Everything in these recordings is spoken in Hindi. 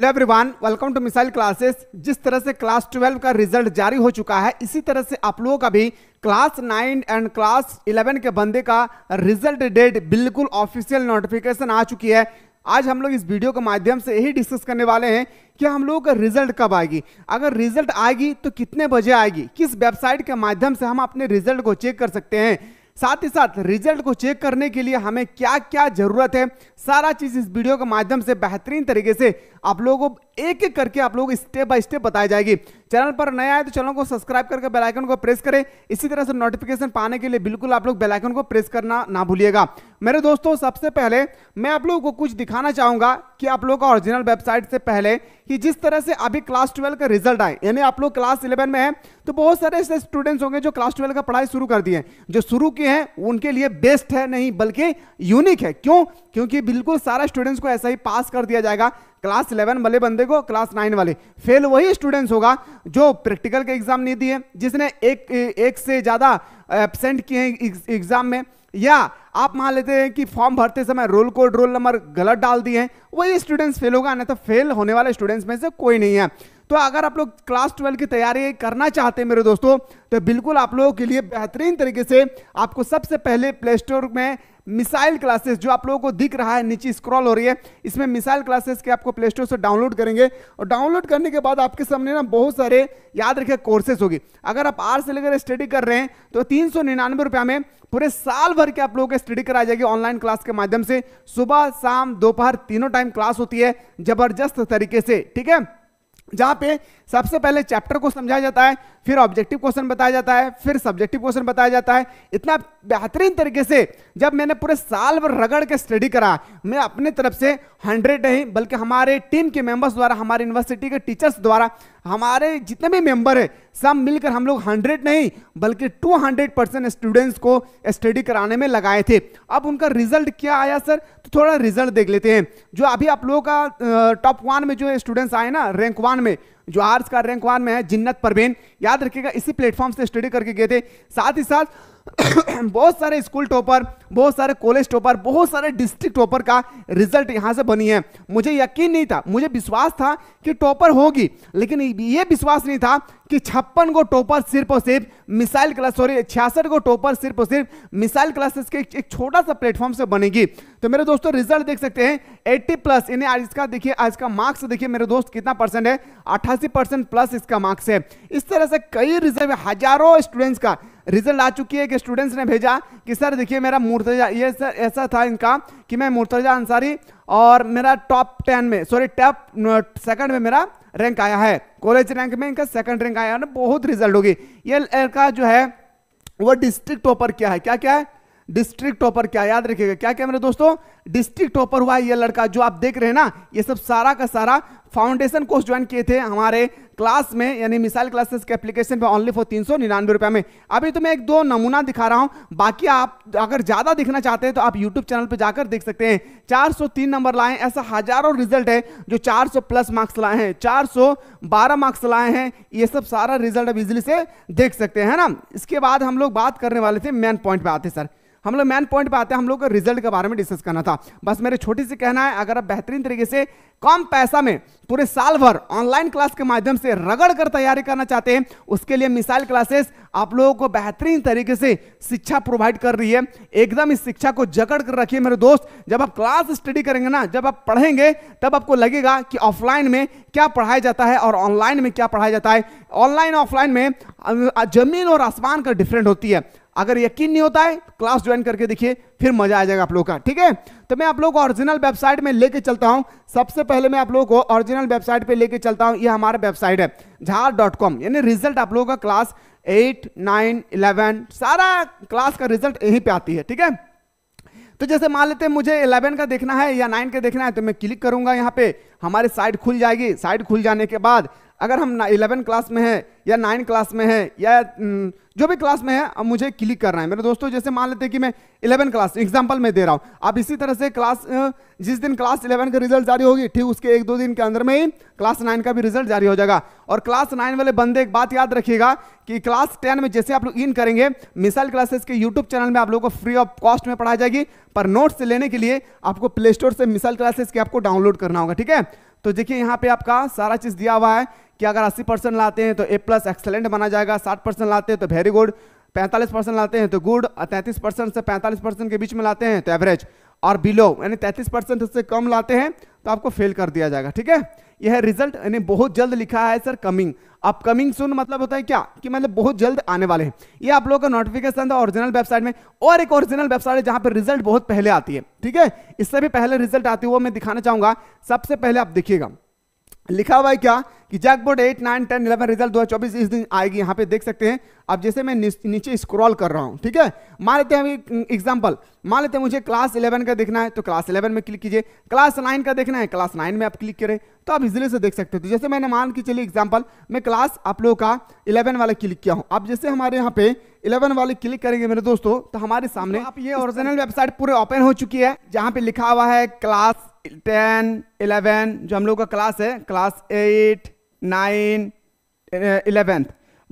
hello everyone welcome to missile classes जिस तरह से क्लास ट्वेल्व का रिजल्ट जारी हो चुका है इसी तरह से आप लोगों का भी class nine and class eleven के बंदे का रिजल्ट डेट बिल्कुल ऑफिशियल नोटिफिकेशन आ चुकी है आज हम लोग इस वीडियो के माध्यम से यही डिस्कस करने वाले हैं कि हम लोगों का रिजल्ट कब आएगी अगर रिजल्ट आएगी तो कितने बजे आएगी किस वेबसाइट के माध्यम से हम अपने रिजल्ट को चेक कर सकते हैं साथ ही साथ रिजल्ट को चेक करने के लिए हमें क्या क्या ज़रूरत है सारा चीज़ इस वीडियो के माध्यम से बेहतरीन तरीके से आप लोगों को एक एक करके आप लोग स्टेप बाय स्टेप बताई जाएगी चैनल पर नया आए तो चैनल को सब्सक्राइब करके बेलाइकन को प्रेस करें इसी तरह से नोटिफिकेशन पाने के लिए बिल्कुल आप लोग बेलाइकन को प्रेस करना ना भूलिएगा मेरे दोस्तों सबसे पहले मैं आप लोगों को कुछ दिखाना चाहूंगा कि आप लोगों का ओरिजिनल वेबसाइट से पहले कि जिस तरह से अभी क्लास ट्वेल्व का रिजल्ट आए यानी आप लोग क्लास इलेवन में हैं तो बहुत सारे ऐसे स्टूडेंट्स होंगे जो क्लास ट्वेल्व का पढ़ाई शुरू कर दिए जो शुरू किए हैं उनके लिए बेस्ट है नहीं बल्कि यूनिक है क्यों क्योंकि बिल्कुल सारा स्टूडेंट्स को ऐसा ही पास कर दिया जाएगा क्लास इलेवन वाले बंदे को क्लास नाइन वाले फेल वही स्टूडेंट्स होगा जो प्रैक्टिकल के एग्जाम नहीं दिए जिसने एक एक से ज़्यादा एबसेंट किए हैं एग्जाम में या आप मान लेते हैं कि फॉर्म भरते समय रोल कोड रोल नंबर गलत डाल दिए हैं वही स्टूडेंट्स फेल होगा नहीं तो फेल होने वाले स्टूडेंट्स में से कोई नहीं है तो अगर आप लोग क्लास ट्वेल्व की तैयारी करना चाहते हैं मेरे दोस्तों तो बिल्कुल आप लोगों के लिए बेहतरीन तरीके से आपको सबसे पहले प्ले स्टोर में मिसाइल क्लासेस जो आप लोगों को दिख रहा है नीचे स्क्रॉल हो रही है इसमें मिसाइल क्लासेस के आपको प्ले स्टोर से डाउनलोड करेंगे और डाउनलोड करने के बाद आपके सामने ना बहुत सारे याद रखे कोर्सेज होगी अगर आप आर से लेकर स्टडी कर रहे हैं तो तीन सौ निन्यानवे रुपया में पूरे साल भर के आप लोगों के स्टडी कराई जाएगी ऑनलाइन क्लास के माध्यम से सुबह शाम दोपहर तीनों टाइम क्लास होती है जबरदस्त तरीके से ठीक है जहाँ पे सबसे पहले चैप्टर को समझाया जाता है फिर ऑब्जेक्टिव क्वेश्चन बताया जाता है फिर सब्जेक्टिव क्वेश्चन बताया जाता है इतना बेहतरीन तरीके से जब मैंने पूरे साल भर रगड़ के स्टडी करा मैं अपने तरफ से हंड्रेड नहीं बल्कि हमारे टीम के मेंबर्स द्वारा हमारे यूनिवर्सिटी के टीचर्स द्वारा हमारे जितने भी मेंबर है सब मिलकर हम लोग 100 नहीं बल्कि 200 परसेंट स्टूडेंट्स को स्टडी कराने में लगाए थे अब उनका रिजल्ट क्या आया सर तो थोड़ा रिजल्ट देख लेते हैं जो अभी आप लोगों का टॉप वन में जो स्टूडेंट्स आए ना रैंक वन में जो आर्ट्स का रैंक वन में है जिन्नत परवेन याद रखिएगा इसी प्लेटफॉर्म से स्टडी करके गए थे साथ ही साथ बहुत सारे स्कूल टॉपर बहुत सारे कॉलेज टॉपर बहुत सारे डिस्ट्रिक्ट टॉपर का रिजल्ट यहाँ से बनी है मुझे यकीन नहीं था मुझे विश्वास था कि टॉपर होगी लेकिन ये विश्वास नहीं था कि छप्पन को टॉपर सिर्फ और सिर्फ मिसाइल क्लास सॉरी छियासठ को टॉपर सिर्फ और सिर्फ मिसाइल क्लासेस के एक छोटा सा प्लेटफॉर्म से बनेगी तो मेरे दोस्तों रिजल्ट देख सकते हैं एट्टी प्लस इन्हें आज इसका देखिए आज का मार्क्स देखिए मेरे दोस्त कितना परसेंट है अट्ठासी परसेंट प्लस इसका मार्क्स है इस तरह से कई रिजल्ट हजारों स्टूडेंट्स का रिजल्ट आ चुकी है कि स्टूडेंट्स ने भेजा कि सर देखिए मेरा मुर्तजा ये सर ऐसा था इनका कि मैं मुर्तजा अंसारी और मेरा टॉप टेन में सॉरी टॉप सेकंड में मेरा रैंक आया है कॉलेज रैंक में इनका सेकंड रैंक आया है बहुत रिजल्ट होगी ये इनका जो है वो डिस्ट्रिक्ट टॉपर क्या है क्या क्या है डिस्ट्रिक्ट टॉपर क्या याद रखिएगा क्या क्या मेरे दोस्तों डिस्ट्रिक्ट टॉपर हुआ है ये लड़का जो आप देख रहे हैं ना ये सब सारा का सारा फाउंडेशन कोर्स ज्वाइन किए थे हमारे क्लास में यानी मिसाइल क्लासेस के एप्लीकेशन पे ऑनली फॉर तीन सौ निन्यानवे रुपये में अभी तो मैं एक दो नमूना दिखा रहा हूँ बाकी आप अगर ज़्यादा देखना चाहते हैं तो आप यूट्यूब चैनल पे जाकर देख सकते हैं 403 नंबर लाए ऐसा हजारों रिजल्ट है जो 400 प्लस मार्क्स लाए हैं बारह मार्क्स लाए हैं ये सब सारा रिजल्ट अब इजिली से देख सकते हैं ना इसके बाद हम लोग बात करने वाले थे मेन पॉइंट पर आते सर हम लोग मेन पॉइंट पर आते हैं हम लोग को रिजल्ट के बारे में डिस्कस करना था बस मेरे छोटी सी कहना है अगर आप बेहतरीन तरीके से कम पैसा में पूरे साल भर ऑनलाइन क्लास के माध्यम से रगड़ कर तैयारी करना चाहते हैं उसके लिए मिसाइल क्लासेस आप लोगों को बेहतरीन तरीके से शिक्षा प्रोवाइड कर रही है एकदम इस शिक्षा को जकड़ कर रखिए मेरे दोस्त जब आप क्लास स्टडी करेंगे ना जब आप पढ़ेंगे तब आपको लगेगा कि ऑफलाइन में क्या पढ़ाया जाता है और ऑनलाइन में क्या पढ़ाया जाता है ऑनलाइन ऑफलाइन में जमीन और आसमान का डिफरेंट होती है अगर यकीन नहीं होता है क्लास ज्वाइन करके देखिए फिर मजा आ जाएगा आप लोगों का ठीक है तो मैं आप लोग को ओरिजिनल वेबसाइट में लेके चलता हूँ सबसे पहले मैं आप लोगों को ओरिजिनल वेबसाइट पे लेके चलता हूँ ये हमारा वेबसाइट है झार डॉट कॉम यानी रिजल्ट आप लोगों का क्लास एट नाइन इलेवन सारा क्लास का रिजल्ट यहीं पर आती है ठीक है तो जैसे मान लेते हैं मुझे 11 का देखना है या 9 का देखना है तो मैं क्लिक करूंगा यहाँ पे हमारी साइट खुल जाएगी साइट खुल जाने के बाद अगर हम इलेवन क्लास में है या नाइन क्लास में है या जो भी क्लास में है अब मुझे क्लिक करना है मेरे दोस्तों जैसे मान लेते हैं कि मैं इलेवन क्लास एग्जाम्पल में दे रहा हूँ आप इसी तरह से क्लास जिस दिन क्लास इलेवन का रिजल्ट जारी होगी ठीक उसके एक दो दिन के अंदर में ही क्लास नाइन का भी रिजल्ट जारी हो जाएगा और क्लास नाइन वाले बंदे एक बात याद रखिएगा कि क्लास टेन में जैसे आप लोग इन करेंगे मिसाइल क्लासेस के यूट्यूब चैनल में आप लोगों को फ्री ऑफ कॉस्ट में पढ़ाई जाएगी पर नोट्स लेने के लिए आपको प्ले स्टोर से मिसाइल क्लासेस के आपको डाउनलोड करना होगा ठीक है तो देखिए यहाँ पे आपका सारा चीज़ दिया हुआ है कि अगर 80 परसेंट लाते हैं तो ए प्लस एक्सेलेंट माना जाएगा 60 परसेंट लाते हैं तो वेरी गुड 45 परसेंट लाते हैं तो गुड और तैंतीस परसेंट से 45 परसेंट के बीच में लाते हैं तो एवरेज और बिलो यानी तैंतीस परसेंट उससे कम लाते हैं तो आपको फेल कर दिया जाएगा ठीक है यह है रिजल्ट यानी बहुत जल्द लिखा है सर कमिंग अब कमिंग सुन मतलब होता है क्या कि मतलब बहुत जल्द आने वाले हैं ये आप लोगों का नोटिफिकेशन था ओरिजिनल वेबसाइट में और एक ओरिजिनल वेबसाइट है जहां पर रिजल्ट बहुत पहले आती है ठीक है इससे भी पहले रिजल्ट आती है वो मैं दिखाना चाहूंगा सबसे पहले आप देखिएगा लिखा हुआ है क्या कि JAC board eight nine ten eleven result चौबीस इस दिन आएगी यहाँ पे देख सकते हैं अब जैसे मैं नीचे स्क्रॉल कर रहा हूँ ठीक है मान लेते हैं अभी एग्जांपल मान लेते हैं मुझे क्लास इलेवन का देखना है तो क्लास इलेवन में क्लिक कीजिए क्लास नाइन का देखना है क्लास नाइन में आप क्लिक करें तो आप इजिली से देख सकते हो तो जैसे मैंने मान के चलिए एग्जाम्पल मैं क्लास आप लोगों का इलेवन वाला क्लिक किया हूँ अब जैसे हमारे यहाँ पे इलेवन वाले क्लिक करेंगे मेरे दोस्तों तो हमारे सामने तो आप ये ओरिजिनल वेबसाइट पूरे ओपन हो चुकी है जहाँ पे लिखा हुआ है क्लास टेन इलेवन जो हम लोग का क्लास है क्लास एट नाइन इलेवेंथ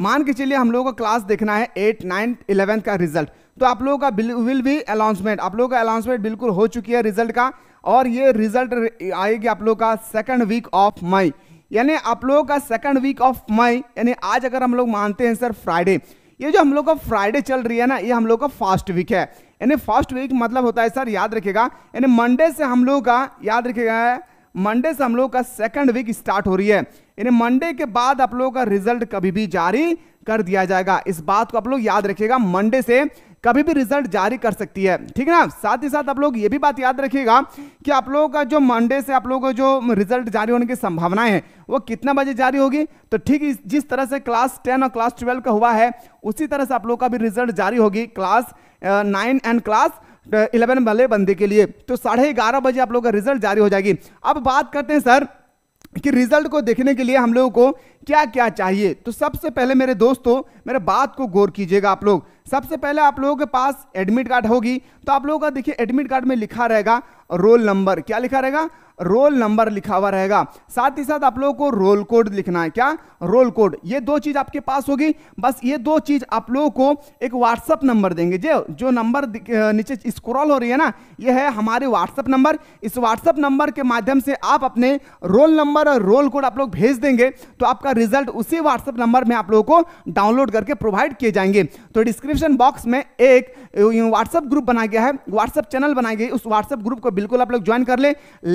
मान के चलिए हम लोगों का क्लास देखना है एट नाइन इलेवेंथ का रिजल्ट तो आप लोगों का विल भी अनाउंसमेंट आप लोगों का अनाउंसमेंट बिल्कुल हो चुकी है रिजल्ट का और ये रिजल्ट आएगी आप लोगों का सेकंड वीक ऑफ मई यानी आप लोगों का सेकंड वीक ऑफ मई यानी आज अगर हम लोग मानते हैं सर फ्राइडे ये जो हम लोग का फ्राइडे चल रही है ना ये हम लोग का फास्ट वीक है यानी फास्ट वीक मतलब होता है सर याद रखेगा यानी मंडे से हम लोग का याद रखेगा मंडे से हम लोग का सेकंड वीक स्टार्ट हो रही है यानी मंडे के बाद आप लोगों का रिजल्ट कभी भी जारी कर दिया जाएगा इस बात को आप लोग याद रखिएगा मंडे से कभी भी रिजल्ट जारी कर सकती है ठीक है ना साथ ही साथ आप लोग ये भी बात याद रखिएगा कि आप लोगों का जो मंडे से आप लोगों को जो रिजल्ट जारी होने की संभावनाएं हैं वो कितना बजे जारी होगी तो ठीक जिस तरह से क्लास टेन और क्लास ट्वेल्व का हुआ है उसी तरह से आप लोगों का भी रिजल्ट जारी होगी class nine and class eleven वाले बंदे के लिए तो साढ़े ग्यारह बजे आप लोग का रिजल्ट जारी हो जाएगी अब बात करते हैं सर कि रिजल्ट को देखने के लिए हम लोगों को क्या क्या चाहिए तो सबसे पहले मेरे दोस्तों मेरे बात को गौर कीजिएगा आप लोग सबसे पहले आप लोगों के पास एडमिट कार्ड होगी तो आप लोगों का देखिए एडमिट कार्ड में लिखा रहेगा रोल नंबर क्या लिखा रहेगा रोल नंबर लिखा हुआ रहेगा साथ ही साथ आप लोगों को रोल कोड लिखना है क्या रोल कोड ये दो चीज आपके पास होगी बस ये दो चीज आप लोगों को एक व्हाट्सअप नंबर देंगे जो जो नंबर नीचे स्क्रॉल हो रही है ना ये है हमारे व्हाट्सअप नंबर इस व्हाट्सअप नंबर के माध्यम से आप अपने रोल नंबर और रोल कोड आप लोग भेज देंगे तो आपका रिजल्ट उसी व्हाट्सअप नंबर में आप लोगों को डाउनलोड करके प्रोवाइड किए जाएंगे तो डिस्क्रिप्शन बॉक्स में एक व्हाट्सअप ग्रुप बनाया गया है व्हाट्सअप चैनल बनाई गई उस व्हाट्सअप ग्रुप को बिल्कुल आप लोग ज्वाइन कर ले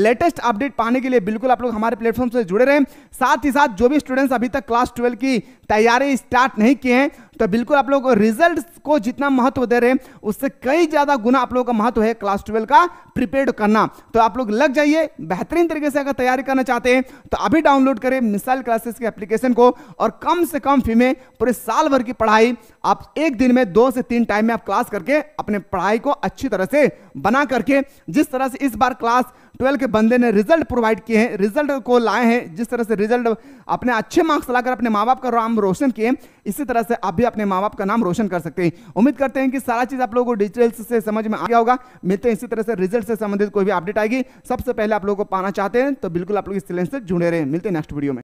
लेटेस्ट अपडेट पाने के लिए बिल्कुल आप लोग हमारे प्लेटफॉर्म से जुड़े रहें साथ ही साथ जो भी स्टूडेंट्स अभी तक क्लास ट्वेल्व की तैयारी स्टार्ट नहीं किए हैं तो बिल्कुल आप लोग रिजल्ट को जितना महत्व दे रहे हैं उससे कई ज़्यादा गुना आप लोगों का महत्व है क्लास ट्वेल्व का प्रिपेयर करना तो आप लोग लग जाइए बेहतरीन तरीके से अगर तैयारी करना चाहते हैं तो अभी डाउनलोड करें मिसाइल क्लासेस के एप्लीकेशन को और कम से कम फी में पूरे साल भर की पढ़ाई आप एक दिन में दो से तीन टाइम में आप क्लास करके अपने पढ़ाई को अच्छी तरह से बना करके जिस तरह से इस बार क्लास ट्वेल्व के बंदे ने रिजल्ट प्रोवाइड किए हैं रिजल्ट को लाए हैं जिस तरह से रिजल्ट अपने अच्छे मार्क्स लाकर अपने माँ बाप का नाम रोशन किए इसी तरह से आप भी अपने माँ बाप का नाम रोशन कर सकते हैं उम्मीद करते हैं कि सारा चीज़ आप लोगों को डिटेल्स से समझ में आ गया होगा मिलते हैं इसी तरह से रिजल्ट से संबंधित कोई भी अपडेट आएगी सबसे पहले आप लोगों को पाना चाहते हैं तो बिल्कुल आप लोग इस चैलेंज से जुड़े रहे मिलते हैं नेक्स्ट वीडियो में